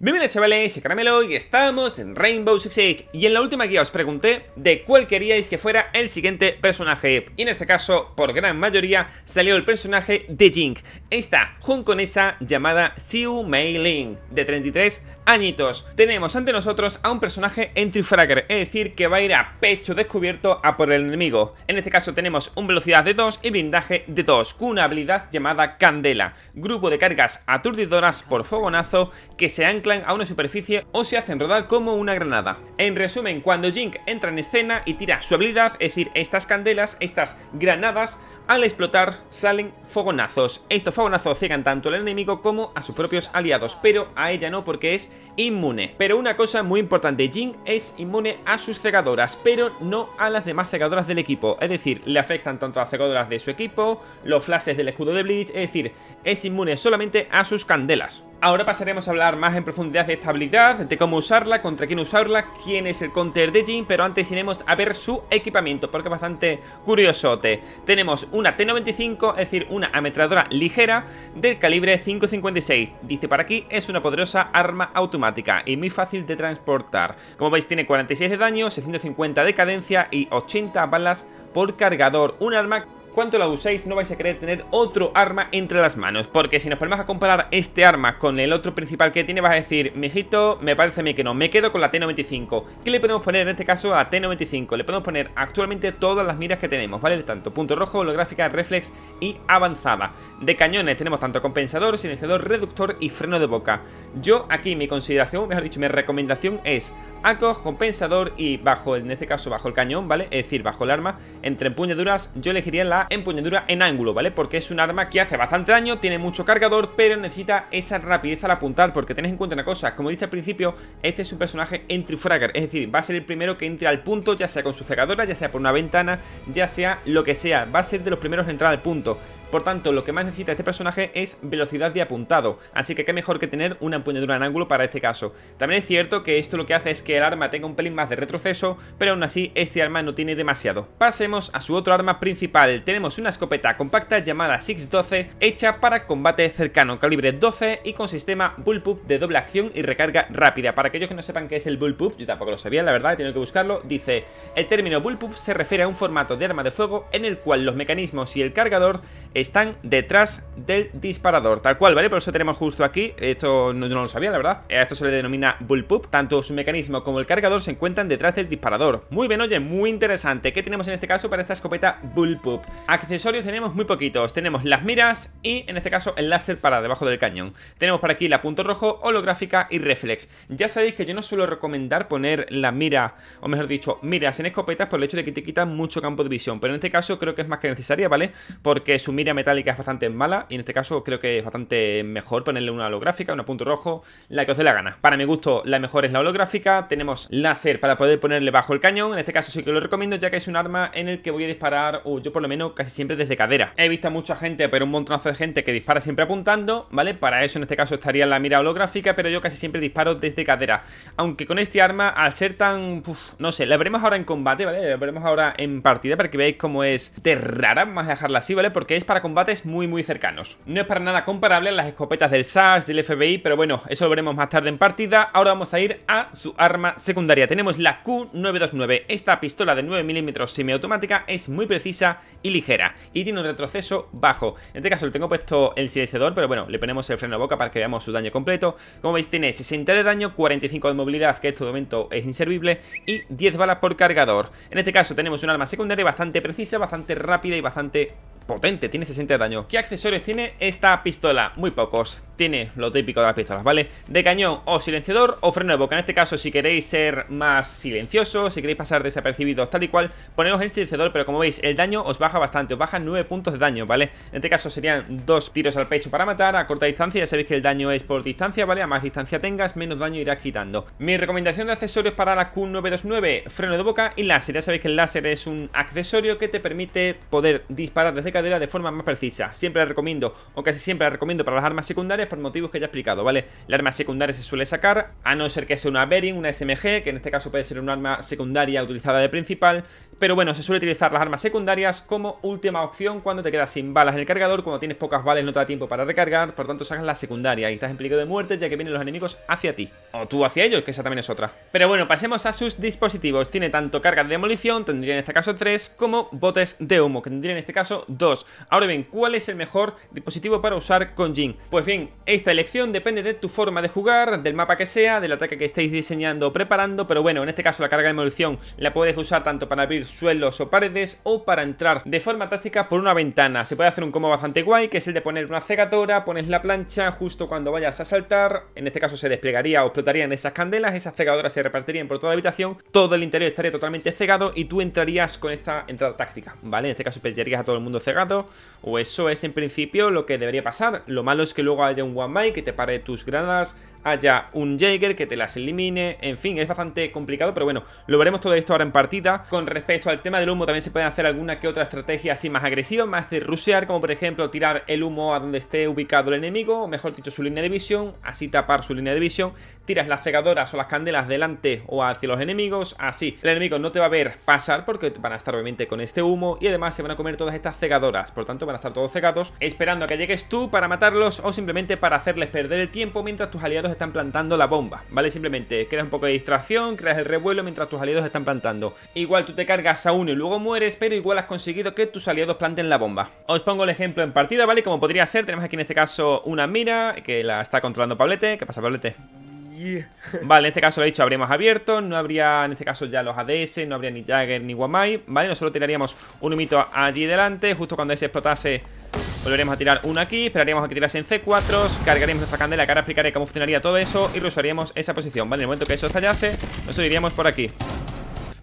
Bienvenidos chavales, soy Caramelo y estamos en Rainbow Six Siege Y en la última guía os pregunté de cuál queríais que fuera el siguiente personaje Y en este caso, por gran mayoría, salió el personaje de Jink Esta esa llamada Xiu Mei Ling, de 33 añitos Tenemos ante nosotros a un personaje entry fragger, es decir, que va a ir a pecho descubierto a por el enemigo En este caso tenemos un velocidad de 2 y blindaje de 2 Con una habilidad llamada Candela Grupo de cargas aturdidoras por fogonazo que se han a una superficie o se hacen rodar como una granada. En resumen, cuando Jink entra en escena y tira su habilidad, es decir, estas candelas, estas granadas, al explotar salen fogonazos. Estos fogonazos ciegan tanto al enemigo como a sus propios aliados, pero a ella no porque es inmune. Pero una cosa muy importante, Jink es inmune a sus cegadoras, pero no a las demás cegadoras del equipo. Es decir, le afectan tanto a las cegadoras de su equipo, los flashes del escudo de Bleach, es decir, es inmune solamente a sus candelas. Ahora pasaremos a hablar más en profundidad de esta habilidad, de cómo usarla, contra quién usarla, quién es el counter de Jin, pero antes iremos a ver su equipamiento, porque es bastante curiosote. Tenemos una T-95, es decir, una ametralladora ligera del calibre 5.56. Dice para aquí, es una poderosa arma automática y muy fácil de transportar. Como veis, tiene 46 de daño, 650 de cadencia y 80 balas por cargador. Un arma cuanto la uséis no vais a querer tener otro arma entre las manos, porque si nos ponemos a comparar este arma con el otro principal que tiene vas a decir, mijito, me parece a mí que no, me quedo con la T95. ¿Qué le podemos poner en este caso a T95? Le podemos poner actualmente todas las miras que tenemos, ¿vale? Tanto punto rojo, holográfica, reflex y avanzada. De cañones tenemos tanto compensador, silenciador, reductor y freno de boca. Yo aquí mi consideración, mejor dicho, mi recomendación es ACOS, compensador y bajo, en este caso bajo el cañón, ¿vale? Es decir, bajo el arma, entre empuñaduras yo elegiría la empuñadura en ángulo, ¿vale? Porque es un arma que hace bastante daño, tiene mucho cargador, pero necesita esa rapidez al apuntar, porque tenés en cuenta una cosa, como he dicho al principio, este es un personaje entry-fragger, es decir, va a ser el primero que entre al punto, ya sea con su cegadora, ya sea por una ventana, ya sea lo que sea, va a ser de los primeros en entrar al punto. Por tanto, lo que más necesita este personaje es velocidad de apuntado, así que qué mejor que tener una empuñadura en ángulo para este caso. También es cierto que esto lo que hace es que el arma tenga un pelín más de retroceso, pero aún así este arma no tiene demasiado. Pasemos a su otro arma principal, tenemos una escopeta compacta llamada 612, hecha para combate cercano, calibre 12 y con sistema bullpup de doble acción y recarga rápida. Para aquellos que no sepan qué es el bullpup, yo tampoco lo sabía, la verdad, he tenido que buscarlo, dice, el término bullpup se refiere a un formato de arma de fuego en el cual los mecanismos y el cargador están detrás del disparador, tal cual, ¿vale? Por eso tenemos justo aquí, esto no, no lo sabía, la verdad, esto se le denomina bullpup, tanto su mecanismo como el cargador se encuentran detrás del disparador. Muy bien, oye, muy interesante. ¿Qué tenemos en este caso para esta escopeta bullpup? Accesorios tenemos muy poquitos, tenemos las miras y, en este caso, el láser para debajo del cañón. Tenemos por aquí la punto rojo, holográfica y reflex. Ya sabéis que yo no suelo recomendar poner la mira, o mejor dicho, miras en escopetas por el hecho de que te quitan mucho campo de visión, pero en este caso creo que es más que necesaria, ¿vale? Porque su mira metálica es bastante mala y en este caso creo que es bastante mejor ponerle una holográfica, una punto rojo, la que os dé la gana. Para mi gusto, la mejor es la holográfica. Tenemos láser para poder ponerle bajo el cañón. En este caso sí que lo recomiendo ya que es un arma en el que voy a disparar, o yo por lo menos casi siempre desde cadera. He visto a mucha gente, pero un montonazo de gente que dispara siempre apuntando, ¿vale? Para eso en este caso estaría la mira holográfica, pero yo casi siempre disparo desde cadera. Aunque con este arma, al ser tan... no sé, la veremos ahora en combate, ¿vale? La veremos ahora en partida para que veáis cómo es de rara, vamos a dejarla así, ¿vale? Porque es para combates muy muy cercanos. No es para nada comparable a las escopetas del SAS, del FBI, pero bueno, eso lo veremos más tarde en partida. Ahora vamos a ir a su arma secundaria. Tenemos la Q929. Esta pistola de 9 mm semiautomática es muy precisa y ligera y tiene un retroceso bajo. En este caso le tengo puesto el silenciador, pero bueno, le ponemos el freno a boca para que veamos su daño completo. Como veis tiene 60 de daño, 45 de movilidad, que en este momento es inservible, y 10 balas por cargador. En este caso tenemos un arma secundaria bastante precisa, bastante rápida y bastante potente, tiene 60 de daño. ¿Qué accesorios tiene esta pistola? Muy pocos. Tiene lo típico de las pistolas, ¿vale? De cañón o silenciador o freno de boca. En este caso, si queréis ser más silenciosos, si queréis pasar desapercibidos tal y cual, ponemos el silenciador, pero como veis, el daño os baja bastante, os baja 9 puntos de daño, ¿vale? En este caso serían dos tiros al pecho para matar a corta distancia, ya sabéis que el daño es por distancia, ¿vale? A más distancia tengas, menos daño irás quitando. Mi recomendación de accesorios para la Q929, freno de boca y láser. Ya sabéis que el láser es un accesorio que te permite poder disparar desde de forma más precisa. Siempre la recomiendo, o casi siempre la recomiendo para las armas secundarias por motivos que ya he explicado, ¿vale? La arma secundaria se suele sacar, a no ser que sea una Bering, una SMG, que en este caso puede ser una arma secundaria utilizada de principal, pero bueno, se suele utilizar las armas secundarias como última opción cuando te quedas sin balas en el cargador, cuando tienes pocas balas no te da tiempo para recargar, por tanto sacas la secundaria y estás en peligro de muerte ya que vienen los enemigos hacia ti, o tú hacia ellos, que esa también es otra. Pero bueno, pasemos a sus dispositivos, tiene tanto carga de demolición, tendría en este caso 3, como botes de humo, que tendría en este caso 2. Ahora bien, ¿cuál es el mejor dispositivo para usar con Jin? Pues bien, esta elección depende de tu forma de jugar, del mapa que sea, del ataque que estéis diseñando o preparando, pero bueno, en este caso la carga de evolución la puedes usar tanto para abrir suelos o paredes o para entrar de forma táctica por una ventana. Se puede hacer un combo bastante guay, que es el de poner una cegadora, pones la plancha justo cuando vayas a saltar, en este caso se desplegaría o explotarían esas candelas, esas cegadoras se repartirían por toda la habitación, todo el interior estaría totalmente cegado y tú entrarías con esta entrada táctica, ¿vale? En este caso pelearías a todo el mundo cegado o eso es en principio lo que debería pasar. Lo malo es que luego haya un one mic que te pare tus granadas haya un Jaeger que te las elimine, en fin, es bastante complicado, pero bueno, lo veremos todo esto ahora en partida. Con respecto al tema del humo, también se pueden hacer alguna que otra estrategia así más agresiva, más de rusear como por ejemplo tirar el humo a donde esté ubicado el enemigo, o mejor dicho, su línea de visión, así tapar su línea de visión, tiras las cegadoras o las candelas delante o hacia los enemigos, así el enemigo no te va a ver pasar porque van a estar obviamente con este humo y además se van a comer todas estas cegadoras, por lo tanto van a estar todos cegados esperando a que llegues tú para matarlos o simplemente para hacerles perder el tiempo mientras tus aliados están plantando la bomba, ¿vale? Simplemente queda un poco de distracción, creas el revuelo mientras tus aliados están plantando. Igual tú te cargas a uno y luego mueres, pero igual has conseguido que tus aliados planten la bomba. Os pongo el ejemplo en partida, ¿vale? Como podría ser, tenemos aquí en este caso una mira que la está controlando Pablete. ¿Qué pasa, Pablete? Vale, en este caso lo he dicho, habríamos abierto No habría, en este caso, ya los ADS No habría ni Jagger ni Wamai, ¿vale? Nosotros tiraríamos un humito allí delante Justo cuando ese explotase Volveremos a tirar una aquí, esperaríamos a que tirase en C4 Cargaríamos nuestra candela, que ahora explicaré cómo funcionaría todo eso Y rusaríamos esa posición, ¿vale? En el momento que eso estallase, Nos iríamos por aquí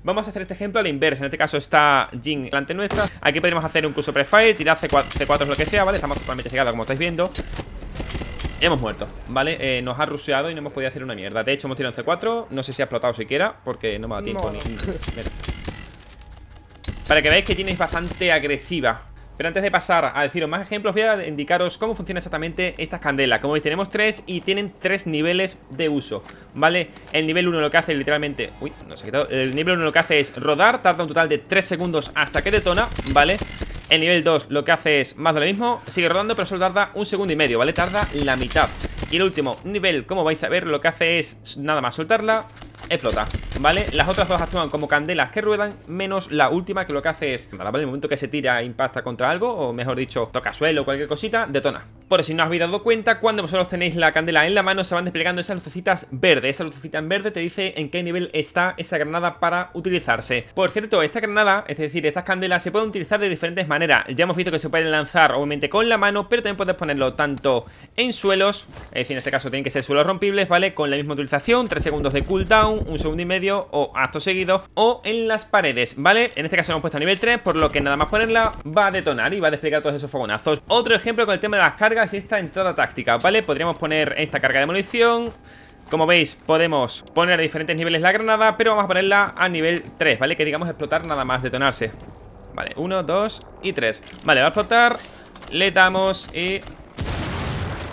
Vamos a hacer este ejemplo a la inversa. En este caso está Jin delante nuestra. Aquí podríamos hacer un curso pre-fight tirar C4, c lo que sea, ¿vale? Estamos totalmente cegados, como estáis viendo. hemos muerto, ¿vale? Eh, nos ha ruseado y no hemos podido hacer una mierda. De hecho, hemos tirado en C4. No sé si ha explotado siquiera, porque no me da tiempo ni. Para que veáis que Jin es bastante agresiva. Pero antes de pasar a deciros más ejemplos, voy a indicaros cómo funciona exactamente esta candelas. Como veis, tenemos tres y tienen tres niveles de uso, ¿vale? El nivel 1 lo que hace literalmente... Uy, no El nivel 1 lo que hace es rodar, tarda un total de 3 segundos hasta que detona, ¿vale? El nivel 2 lo que hace es más de lo mismo, sigue rodando, pero solo tarda un segundo y medio, ¿vale? Tarda la mitad. Y el último nivel, como vais a ver, lo que hace es nada más soltarla, explota. ¿vale? Las otras dos actúan como candelas que ruedan, menos la última que lo que hace es, ¿vale? El momento que se tira, impacta contra algo, o mejor dicho, toca suelo o cualquier cosita, detona. Por si no os habéis dado cuenta, cuando vosotros tenéis la candela en la mano, se van desplegando esas lucecitas verdes Esa lucecita en verde te dice en qué nivel está esa granada para utilizarse. Por cierto, esta granada, es decir, estas candelas, se pueden utilizar de diferentes maneras. Ya hemos visto que se pueden lanzar, obviamente, con la mano, pero también puedes ponerlo tanto en suelos, es decir, en este caso tienen que ser suelos rompibles, ¿vale? Con la misma utilización, 3 segundos de cooldown, un segundo y medio o acto seguido o en las paredes, ¿vale? En este caso hemos puesto a nivel 3, por lo que nada más ponerla va a detonar y va a desplegar todos esos fogonazos. Otro ejemplo con el tema de las cargas y esta entrada táctica, ¿vale? Podríamos poner esta carga de munición... Como veis, podemos poner a diferentes niveles la granada, pero vamos a ponerla a nivel 3, ¿vale? Que digamos explotar nada más, detonarse. Vale, 1, 2 y 3. Vale, va a explotar, le damos y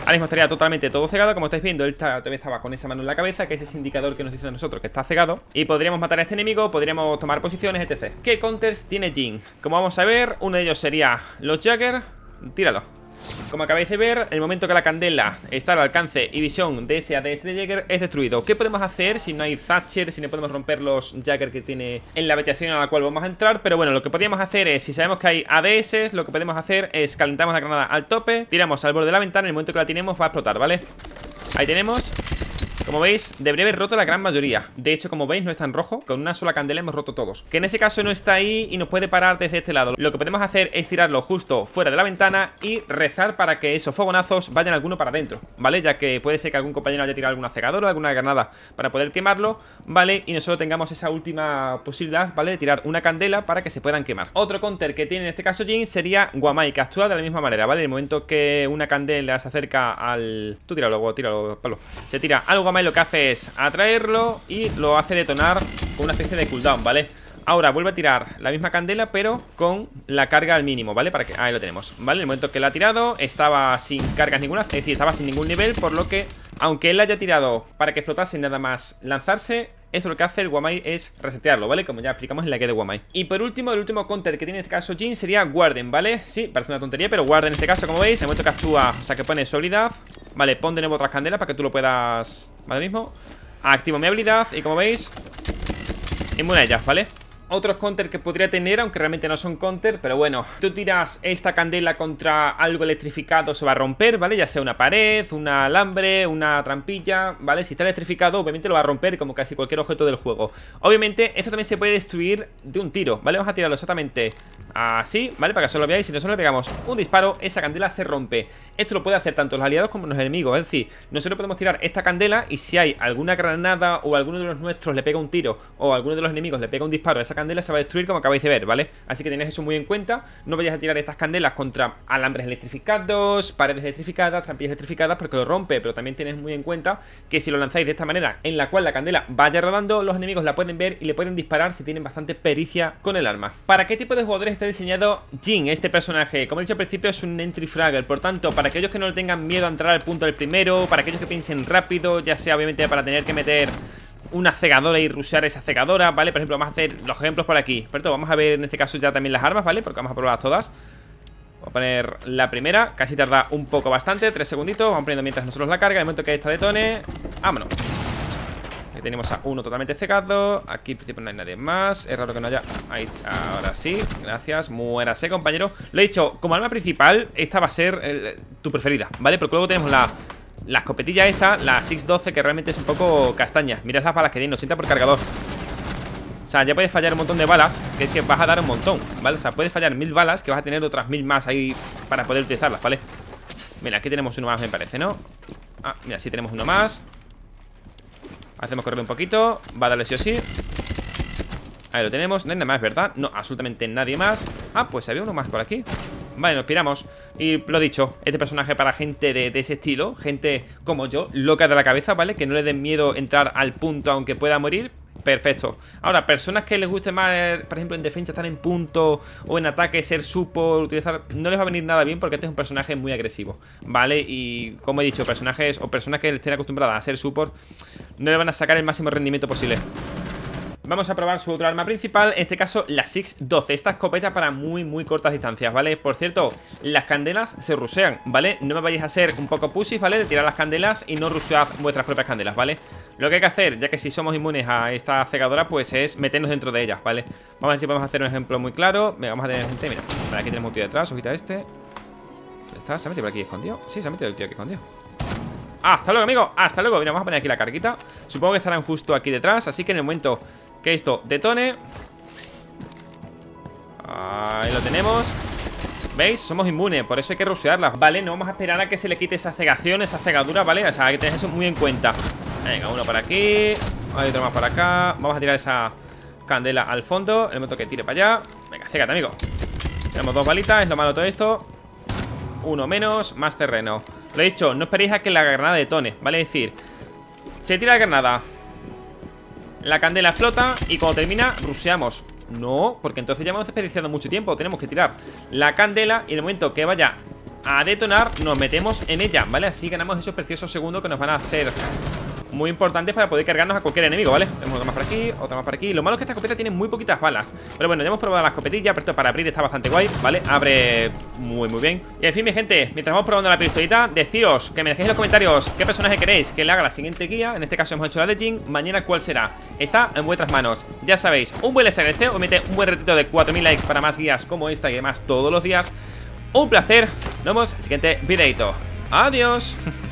Ahora mismo estaría totalmente todo cegado Como estáis viendo, él estaba con esa mano en la cabeza Que es ese indicador que nos dice a nosotros que está cegado Y podríamos matar a este enemigo, podríamos tomar posiciones, etc ¿Qué counters tiene Jin? Como vamos a ver, uno de ellos sería los Jagger Tíralo como acabáis de ver, el momento que la candela está al alcance y visión de ese ADS de Jagger es destruido. ¿Qué podemos hacer si no hay Thatcher, si no podemos romper los Jagger que tiene en la habitación a la cual vamos a entrar? Pero bueno, lo que podríamos hacer es, si sabemos que hay ADS, lo que podemos hacer es calentamos la granada al tope, tiramos al borde de la ventana y en el momento que la tenemos va a explotar, ¿vale? Ahí tenemos como veis, breve haber roto la gran mayoría De hecho, como veis, no está en rojo Con una sola candela hemos roto todos Que en ese caso no está ahí y nos puede parar desde este lado Lo que podemos hacer es tirarlo justo fuera de la ventana Y rezar para que esos fogonazos vayan alguno para adentro ¿Vale? Ya que puede ser que algún compañero haya tirado alguna cegadora Alguna granada para poder quemarlo ¿Vale? Y nosotros tengamos esa última posibilidad ¿Vale? De tirar una candela para que se puedan quemar Otro counter que tiene en este caso Jin sería Guamai Que actúa de la misma manera ¿Vale? En el momento que una candela se acerca al... Tú tíralo, tíralo, Pablo Se tira algo lo que hace es atraerlo y lo hace detonar con una especie de cooldown, ¿vale? Ahora vuelve a tirar la misma candela pero con la carga al mínimo, ¿vale? Para que... Ahí lo tenemos, ¿vale? En el momento que la ha tirado estaba sin cargas ninguna, es decir, estaba sin ningún nivel Por lo que, aunque él la haya tirado para que explotase nada más lanzarse Eso lo que hace el Guamai es resetearlo, ¿vale? Como ya explicamos en la guía de Guamai Y por último, el último counter que tiene en este caso Jin sería Guarden, ¿vale? Sí, parece una tontería, pero Warden en este caso, como veis En el momento que actúa, o sea que pone su Vale, pon de nuevo otras candelas para que tú lo puedas... Vale mismo Activo mi habilidad y como veis Inmune a ellas, ¿vale? otros counter que podría tener, aunque realmente no son counter, pero bueno, tú tiras esta candela contra algo electrificado, se va a romper, ¿vale? Ya sea una pared, un alambre, una trampilla, ¿vale? Si está electrificado, obviamente lo va a romper como casi cualquier objeto del juego. Obviamente, esto también se puede destruir de un tiro, ¿vale? Vamos a tirarlo exactamente así, ¿vale? Para que solo lo veáis, si nosotros le pegamos un disparo, esa candela se rompe. Esto lo puede hacer tanto los aliados como los enemigos, es decir, nosotros podemos tirar esta candela y si hay alguna granada o alguno de los nuestros le pega un tiro o alguno de los enemigos le pega un disparo esa candela, candela se va a destruir como acabáis de ver, ¿vale? Así que tenéis eso muy en cuenta, no vayas a tirar estas candelas contra alambres electrificados, paredes electrificadas, trampillas electrificadas porque lo rompe, pero también tenéis muy en cuenta que si lo lanzáis de esta manera, en la cual la candela vaya rodando, los enemigos la pueden ver y le pueden disparar si tienen bastante pericia con el arma. ¿Para qué tipo de jugadores está diseñado Jin, este personaje? Como he dicho al principio, es un entry fragger, por tanto, para aquellos que no le tengan miedo a entrar al punto del primero, para aquellos que piensen rápido, ya sea obviamente para tener que meter una cegadora y rushear esa cegadora, ¿vale? Por ejemplo, vamos a hacer los ejemplos por aquí. Pero vamos a ver en este caso ya también las armas, ¿vale? Porque vamos a probarlas todas. Vamos a poner la primera, casi tarda un poco bastante, tres segunditos. Vamos poniendo mientras nosotros la carga, en el momento que esta detone. Vámonos. Aquí tenemos a uno totalmente cegado. Aquí en principio no hay nadie más. Es raro que no haya... Ahí, ahora sí, gracias. Muérase, compañero. Lo he dicho, como arma principal, esta va a ser tu preferida, ¿vale? Porque luego tenemos la la escopetilla esa, la 612, que realmente es un poco castaña Mirad las balas que tiene, 80 por cargador O sea, ya puedes fallar un montón de balas Que es que vas a dar un montón, ¿vale? O sea, puedes fallar mil balas que vas a tener otras mil más ahí Para poder utilizarlas, ¿vale? Mira, aquí tenemos uno más, me parece, ¿no? Ah, mira, sí tenemos uno más Hacemos correr un poquito Va a darle sí o sí Ahí lo tenemos, no hay nada más, ¿verdad? No, absolutamente nadie más Ah, pues había uno más por aquí Vale, nos piramos. Y lo dicho, este personaje para gente de, ese estilo, gente como yo, loca de la cabeza, ¿vale? Que no le den miedo entrar al punto aunque pueda morir. Perfecto. Ahora, personas que les guste más, eh, por ejemplo, en defensa, estar en punto o en ataque, ser support, utilizar... No les va a venir nada bien porque este es un personaje muy agresivo, ¿vale? Y, como he dicho, personajes o personas que estén acostumbradas a ser support no le van a sacar el máximo rendimiento posible. Vamos a probar su otra arma principal, en este caso la SIGS-12 esta escopeta para muy muy cortas distancias, ¿vale? Por cierto, las candelas se rusean, ¿vale? No me vayáis a hacer un poco pussy, ¿vale? De tirar las candelas y no rusear vuestras propias candelas, ¿vale? Lo que hay que hacer, ya que si somos inmunes a esta cegadora, pues es meternos dentro de ellas, ¿vale? Vamos a ver si podemos hacer un ejemplo muy claro vamos a tener gente, mira, aquí tenemos un tío detrás, ojita este ¿Dónde está? ¿Se ha metido por aquí escondido? Sí, se ha metido el tío aquí escondido hasta luego, amigo, hasta luego Mira, vamos a poner aquí la carguita Supongo que estarán justo aquí detrás Así que en el momento que esto detone Ahí lo tenemos ¿Veis? Somos inmunes, por eso hay que rusearlas. Vale, no vamos a esperar a que se le quite esa cegación Esa cegadura, ¿vale? O sea, hay que tener eso muy en cuenta Venga, uno para aquí Hay otro más para acá Vamos a tirar esa candela al fondo El momento que tire para allá Venga, cégate, amigo Tenemos dos balitas, es lo malo todo esto Uno menos, más terreno Lo he dicho, no esperéis a que la granada detone Vale, es decir Se tira la granada la candela flota y cuando termina, ruseamos No, porque entonces ya hemos desperdiciado mucho tiempo Tenemos que tirar la candela Y en el momento que vaya a detonar Nos metemos en ella, ¿vale? Así ganamos esos preciosos segundos que nos van a hacer muy importantes para poder cargarnos a cualquier enemigo, ¿vale? Tenemos otra más por aquí, otra más por aquí Lo malo es que esta escopeta tiene muy poquitas balas Pero bueno, ya hemos probado las copetillas pero para abrir está bastante guay, ¿vale? Abre muy muy bien Y en fin, mi gente, mientras vamos probando la pistolita Deciros que me dejéis en los comentarios qué personaje queréis que le haga la siguiente guía En este caso hemos hecho la de Jin, mañana cuál será Está en vuestras manos, ya sabéis Un buen SRC. o os mete un buen retito de 4000 likes Para más guías como esta y demás todos los días Un placer, nos vemos en el siguiente videito Adiós